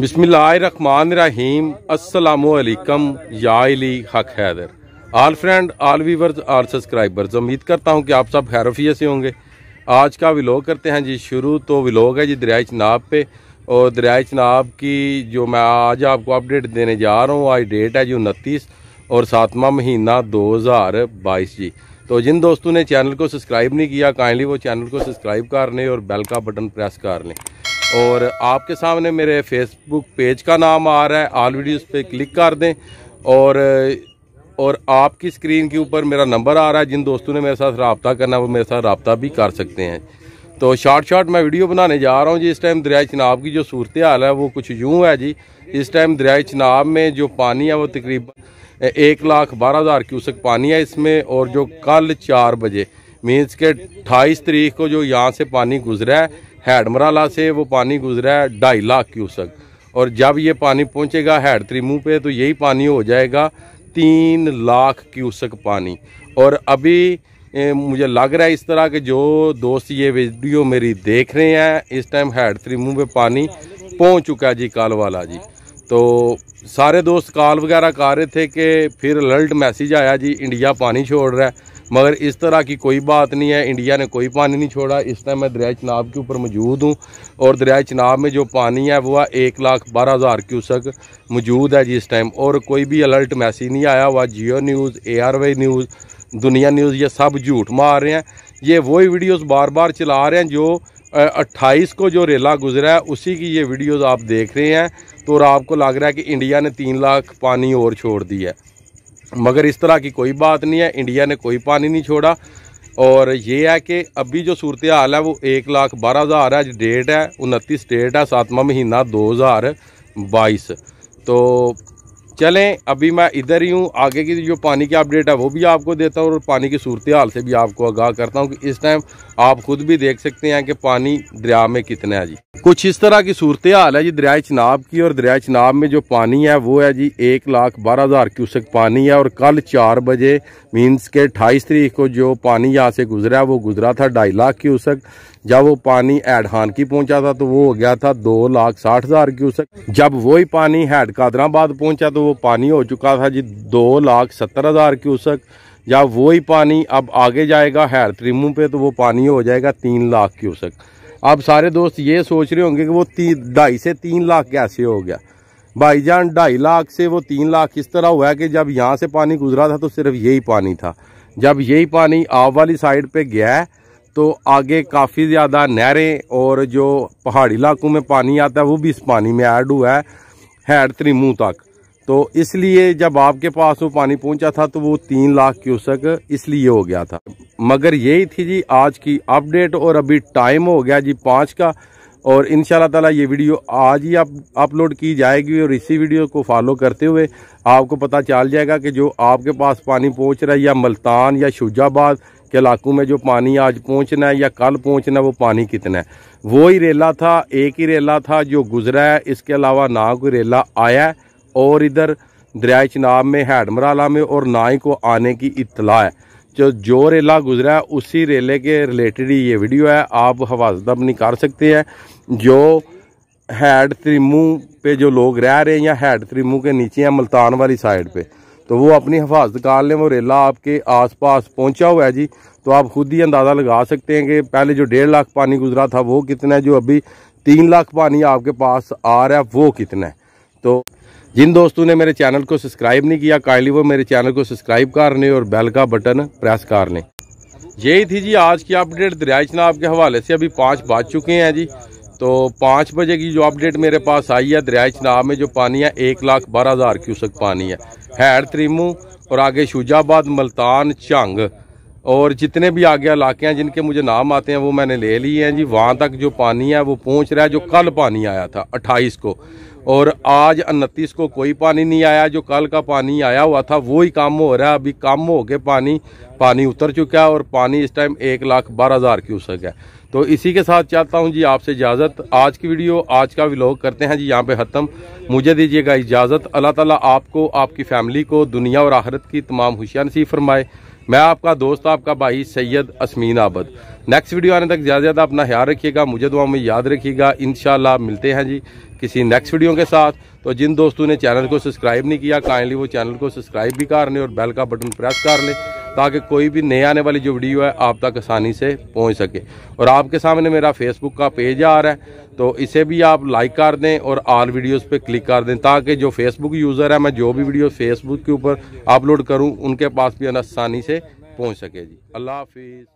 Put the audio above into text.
बिस्मिल्लाहिर्रहमानिर्रहीम अस्सलामुअलैकुम असलकम याली Haq Haider all friend all viewers all subscribers उम्मीद करता हूँ कि आप सब खैरफियत से होंगे आज का विलोग करते हैं जी शुरू तो विलोग है जी दरिया चनाब पे और दरिया चनाब की जो मैं आज आपको अपडेट देने जा रहा हूँ आज डेट है जी उनतीस और सातवां महीना दो हज़ार बाईस जी तो जिन दोस्तों ने चैनल को सब्सक्राइब नहीं किया काइंडली वो चैनल को सब्सक्राइब कर लें और बेल का बटन प्रेस कर लें और आपके सामने मेरे फेसबुक पेज का नाम आ रहा है आल वीडियोस पे क्लिक कर दें और और आपकी स्क्रीन के ऊपर मेरा नंबर आ रहा है जिन दोस्तों ने मेरे साथ रबता करना है वो मेरे साथ रबता भी कर सकते हैं तो शॉर्ट शॉर्ट मैं वीडियो बनाने जा रहा हूँ जी इस टाइम दरियाई चनाब की जो सूरत हाल है वो कुछ यूँ है जी इस टाइम दरियाई चनाब में जो पानी है वो तकरीबन एक लाख बारह हज़ार क्यूसक पानी है इसमें और जो कल चार बजे मीन्स के अट्ठाईस तरीक को जो यहाँ से पानी गुजरा है हैडमराला से वो पानी गुजरा है ढाई लाख क्यूसक और जब ये पानी पहुंचेगा हैड त्रिमू पे तो यही पानी हो जाएगा तीन लाख क्यूसक पानी और अभी ए, मुझे लग रहा है इस तरह के जो दोस्त ये वीडियो मेरी देख रहे हैं इस टाइम हैड त्रिमू पे पानी पहुंच चुका है जी काल वाला जी तो सारे दोस्त कॉल वगैरह कर रहे थे कि फिर अलर्ट मैसेज आया जी इंडिया पानी छोड़ रहा है मगर इस तरह की कोई बात नहीं है इंडिया ने कोई पानी नहीं छोड़ा इस टाइम मैं दरिया चनाब के ऊपर मौजूद हूँ और दरिया चनाब में जो पानी है वह एक लाख बारह हज़ार क्यूसक मौजूद है जिस टाइम और कोई भी अलर्ट मैसेज नहीं आया हुआ Geo news A news Dunya news ये सब झूठ मार रहे हैं ये वही वीडियोज़ बार बार चला रहे हैं जो 28 को जो रेला गुजरा है उसी की ये वीडियोस आप देख रहे हैं तो और आपको लग रहा है कि इंडिया ने तीन लाख पानी और छोड़ दी है मगर इस तरह की कोई बात नहीं है इंडिया ने कोई पानी नहीं छोड़ा और ये है कि अभी जो सूरत हाल है वो एक लाख बारह हज़ार है डेट है उनतीस डेट है सातवा महीना दो हज़ार बाईस तो चलें अभी मैं इधर ही हूँ आगे की जो पानी की अपडेट है वो भी आपको देता हूँ और पानी की सूरत हाल से भी आपको आगाह करता हूँ कि इस टाइम आप खुद भी देख सकते हैं कि पानी दरिया में कितना है जी कुछ इस तरह की सूरत हाल है जी दरिया चनाब की और दरिया चनाब में जो पानी है वो है जी एक लाख बारह हज़ार क्यूसक पानी है और कल चार बजे मीन्स के अट्ठाईस तारीख को जो पानी यहाँ से गुजरा वो गुजरा था ढाई लाख क्यूसक जब वो पानी एडहान की पहुंचा था तो वो हो गया था दो लाख साठ हज़ार क्यूसक जब वही पानी हैड कादराबाद पहुंचा तो वो पानी हो चुका था जी दो लाख सत्तर हज़ार क्यूसक या वही पानी अब आगे जाएगा हैरत त्रिमू पे तो वो पानी हो जाएगा तीन लाख क्यूसक अब सारे दोस्त ये सोच रहे होंगे कि वो तीन ढाई से तीन लाख कैसे हो गया जान ढाई लाख से वो तीन लाख इस तरह हुआ है कि जब यहाँ से पानी गुजरा था तो सिर्फ यही पानी था जब यही पानी आव वाली साइड पे गया तो आगे काफ़ी ज़्यादा नहरें और जो पहाड़ी इलाकों में पानी आता है वो भी इस पानी में ऐड हुआ है हैड त्रिमू तक तो इसलिए जब आपके पास वो पानी पहुंचा था तो वो तीन लाख क्यूसक इसलिए हो गया था मगर यही थी जी आज की अपडेट और अभी टाइम हो गया जी पाँच का और इन ताला ये वीडियो आज ही अपलोड की जाएगी और इसी वीडियो को फॉलो करते हुए आपको पता चल जाएगा कि जो आपके पास पानी पहुंच रहा है या मुल्तान या शुजाबाद के इलाकों में जो पानी आज पहुंचना है या कल पहुंचना है वो पानी कितना है वो ही रेला था एक ही रेला था जो गुजरा है इसके अलावा ना कोई रेला आया है और इधर दरिया चनाब में हैडमराला में और नाई को आने की इतला है जो जो रेला गुजरा है उसी रेले के रिलेटेड ही ये वीडियो है आप हवाजत अपनी कर सकते हैं जो हैड त्रिमू पे जो लोग रह रहे हैं या हैड त्रिमू के नीचे हैं मुल्तान वाली साइड पे तो वो अपनी हिफाजत कर लें वो रेला आपके आसपास पहुंचा हुआ है जी तो आप खुद ही अंदाज़ा लगा सकते हैं कि पहले जो डेढ़ लाख पानी गुजरा था वो कितना है जो अभी तीन लाख पानी आपके पास आ रहा है वो कितना है तो जिन दोस्तों ने मेरे चैनल को सब्सक्राइब नहीं किया काइंडली वो मेरे चैनल को सब्सक्राइब कर लें और बेल का बटन प्रेस कर लें यही थी जी आज की अपडेट दरियाई चनाब के हवाले से अभी पाँच बज चुके हैं जी तो पाँच बजे की जो अपडेट मेरे पास आई है दरियाई चनाब में जो पानी है एक लाख बारह हज़ार क्यूसक पानी है हैड त्रिमू और आगे शुजाबाद मुल्तान चंग और जितने भी आगे इलाके हैं जिनके मुझे नाम आते हैं वो मैंने ले लिए हैं जी वहाँ तक जो पानी है वो पहुँच रहा है जो कल पानी आया था अट्ठाईस को और आज उनतीस को कोई पानी नहीं आया जो कल का पानी आया हुआ था वो ही कम हो रहा है अभी कम हो के पानी पानी उतर चुका है और पानी इस टाइम एक लाख बारह हज़ार क्यूसक है तो इसी के साथ चाहता हूँ जी आपसे इजाज़त आज की वीडियो आज का विलोग करते हैं जी यहाँ पे ख़त्म मुझे दीजिएगा इजाज़त अल्लाह ताला आपको आपकी फ़ैमिली को दुनिया और आहरत की तमाम खुशियाँ नसीब फरमाए मैं आपका दोस्त आपका भाई सैयद असमीन आबद नेक्स्ट वीडियो आने तक ज़्यादा से ज़्यादा अपना ख्याल रखिएगा मुझे दुआ में याद रखिएगा इन मिलते हैं जी किसी नेक्स्ट वीडियो के साथ तो जिन दोस्तों ने चैनल को सब्सक्राइब नहीं किया काइंडली वो चैनल को सब्सक्राइब भी कर लें और बेल का बटन प्रेस कर लें ताकि कोई भी नए आने वाली जो वीडियो है आप तक आसानी से पहुंच सके और आपके सामने मेरा फेसबुक का पेज आ रहा है तो इसे भी आप लाइक कर दें और आल वीडियोस पे क्लिक कर दें ताकि जो फेसबुक यूज़र है मैं जो भी वीडियो फेसबुक के ऊपर अपलोड करूँ उनके पास भी आसानी से पहुँच सके जी अल्लाह हाफिज़